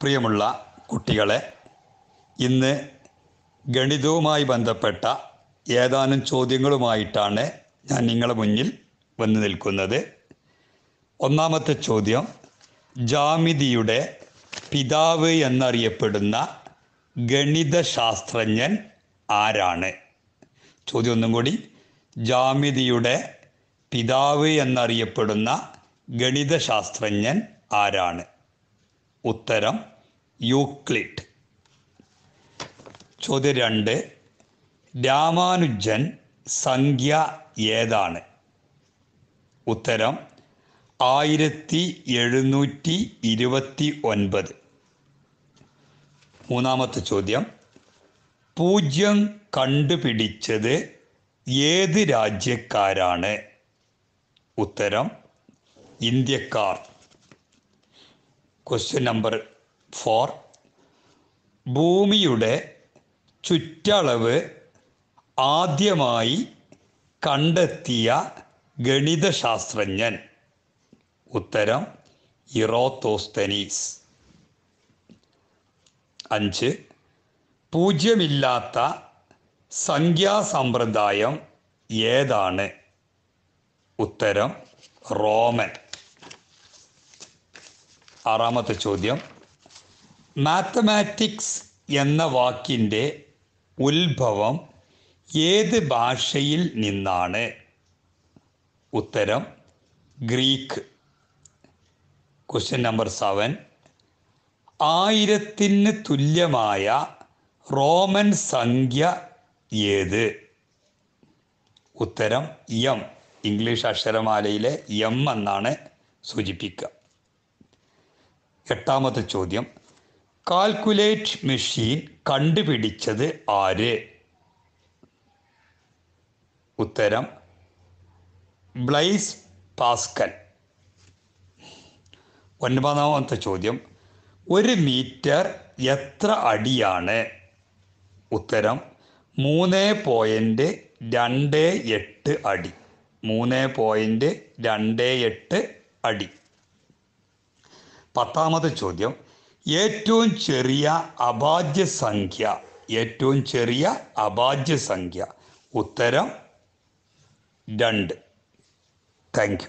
പ്രിയമുള്ള കുട്ടികളെ ഇന്ന് ഗണിതവുമായി ബന്ധപ്പെട്ട ഏതാനും ചോദ്യങ്ങളുമായിട്ടാണ് ഞാൻ നിങ്ങളുടെ മുന്നിൽ വന്നു നിൽക്കുന്നത് ഒന്നാമത്തെ ചോദ്യം ജാമിതിയുടെ പിതാവ് എന്നറിയപ്പെടുന്ന ഗണിതശാസ്ത്രജ്ഞൻ ആരാണ് ചോദ്യം ഒന്നും കൂടി ജാമിതിയുടെ പിതാവ് എന്നറിയപ്പെടുന്ന ഗണിതശാസ്ത്രജ്ഞൻ ആരാണ് ഉത്തരം യൂക്ലിഡ് ചോദ്യം രണ്ട് രാമാനുജൻ സംഖ്യ ഏതാണ് ഉത്തരം ആയിരത്തി എഴുന്നൂറ്റി ഇരുപത്തി ഒൻപത് മൂന്നാമത്തെ ചോദ്യം പൂജ്യം കണ്ടുപിടിച്ചത് ഏത് രാജ്യക്കാരാണ് ഉത്തരം ഇന്ത്യക്കാർ ക്വസ്റ്റ്യൻ നമ്പർ ഫോർ ഭൂമിയുടെ ചുറ്റളവ് ആദ്യമായി കണ്ടെത്തിയ ഗണിതശാസ്ത്രജ്ഞൻ ഉത്തരം ഇറോത്തോസ്തനീസ് അഞ്ച് പൂജ്യമില്ലാത്ത സംഖ്യാസമ്പ്രദായം ഏതാണ് ഉത്തരം റോമൻ ആറാമത്തെ ചോദ്യം മാത്തമാറ്റിക്സ് എന്ന വാക്കിൻ്റെ ഉത്ഭവം ഏത് ഭാഷയിൽ നിന്നാണ് ഉത്തരം ഗ്രീക്ക് ക്വസ്റ്റ്യൻ നമ്പർ സെവൻ ആയിരത്തിന് തുല്യമായ റോമൻ സംഖ്യ ഏത് ഉത്തരം എം ഇംഗ്ലീഷ് അക്ഷരമാലയിലെ എം എന്നാണ് സൂചിപ്പിക്കുക എട്ടാമത്തെ ചോദ്യം കാൽക്കുലേറ്റ് മെഷീൻ കണ്ടുപിടിച്ചത് ആര് ഉത്തരം ബ്ലൈസ് പാസ്കൽ ഒൻപതാമത്തെ ചോദ്യം ഒരു മീറ്റർ എത്ര അടിയാണ് ഉത്തരം മൂന്ന് പോയിൻ്റ് രണ്ട് എട്ട് അടി മൂന്ന് പോയിൻ്റ് രണ്ട് എട്ട് അടി പത്താമത്തെ ചോദ്യം ഏറ്റവും ചെറിയ അഭാജ്യ സംഖ്യ ഏറ്റവും ചെറിയ അഭാജ്യ സംഖ്യ ഉത്തരം രണ്ട് താങ്ക്